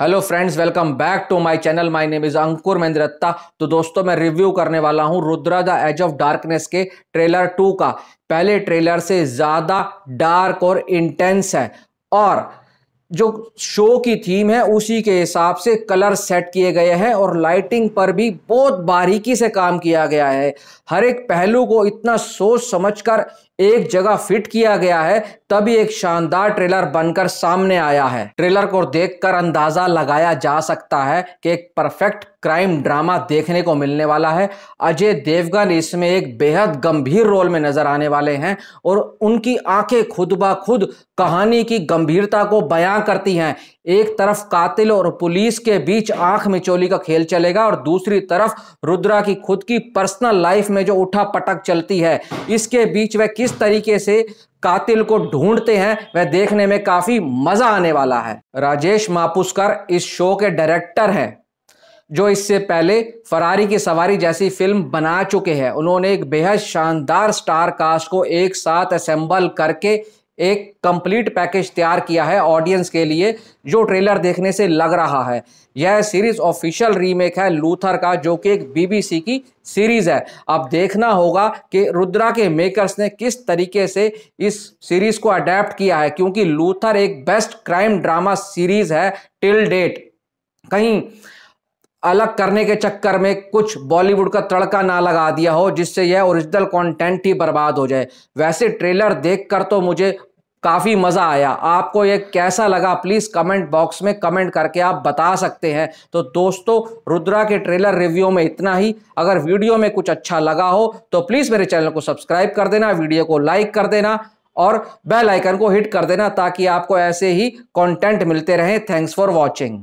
hello friends welcome back to my channel my name is Ankur Mahindratta तो दोस्तों मैं review करने वाला हूं Rudra the edge of darkness के ट्रेलर टू का पहले ट्रेलर से ज्यादा डार्क और इंटेंस है और जो शो की थीम है उसी के हिसाब से कलर सेट किए गए हैं और लाइटिंग पर भी बहुत बारीकी से काम किया गया है हर एक पहलू को इतना सोच समझकर एक जगह फिट किया गया है तभी एक शानदार ट्रेलर बनकर सामने आया है ट्रेलर को देखकर अंदाजा लगाया जा सकता है कि एक परफेक्ट क्राइम ड्रामा देखने को मिलने वाला है अजय देवगन इसमें एक बेहद गंभीर रोल में नजर आने वाले हैं और उनकी आंखें खुद ब खुद कहानी की गंभीरता को बयां करती हैं एक तरफ कातिल और पुलिस के बीच आंख मिचोली का खेल चलेगा और दूसरी तरफ रुद्रा की खुद की पर्सनल लाइफ में जो उठा पटक चलती है इसके बीच वह किस तरीके से कातिल को ढूंढते हैं वह देखने में काफी मजा आने वाला है राजेश मापुस्कर इस शो के डायरेक्टर हैं जो इससे पहले फरारी की सवारी जैसी फिल्म बना चुके हैं उन्होंने एक बेहद शानदार स्टार कास्ट को एक साथ असेंबल करके एक कंप्लीट पैकेज तैयार किया है ऑडियंस के लिए जो ट्रेलर देखने से लग रहा है यह सीरीज ऑफिशियल रीमेक है लूथर का जो कि एक बीबीसी की सीरीज है अब देखना होगा कि रुद्रा के मेकर्स ने किस तरीके से इस सीरीज को अडेप्ट किया है क्योंकि लूथर एक बेस्ट क्राइम ड्रामा सीरीज है टिल डेट कहीं अलग करने के चक्कर में कुछ बॉलीवुड का तड़का ना लगा दिया हो जिससे यह ओरिजिनल कंटेंट ही बर्बाद हो जाए वैसे ट्रेलर देखकर तो मुझे काफ़ी मज़ा आया आपको ये कैसा लगा प्लीज़ कमेंट बॉक्स में कमेंट करके आप बता सकते हैं तो दोस्तों रुद्रा के ट्रेलर रिव्यू में इतना ही अगर वीडियो में कुछ अच्छा लगा हो तो प्लीज़ मेरे चैनल को सब्सक्राइब कर देना वीडियो को लाइक कर देना और बेल आइकन को हिट कर देना ताकि आपको ऐसे ही कंटेंट मिलते रहें थैंक्स फॉर वॉचिंग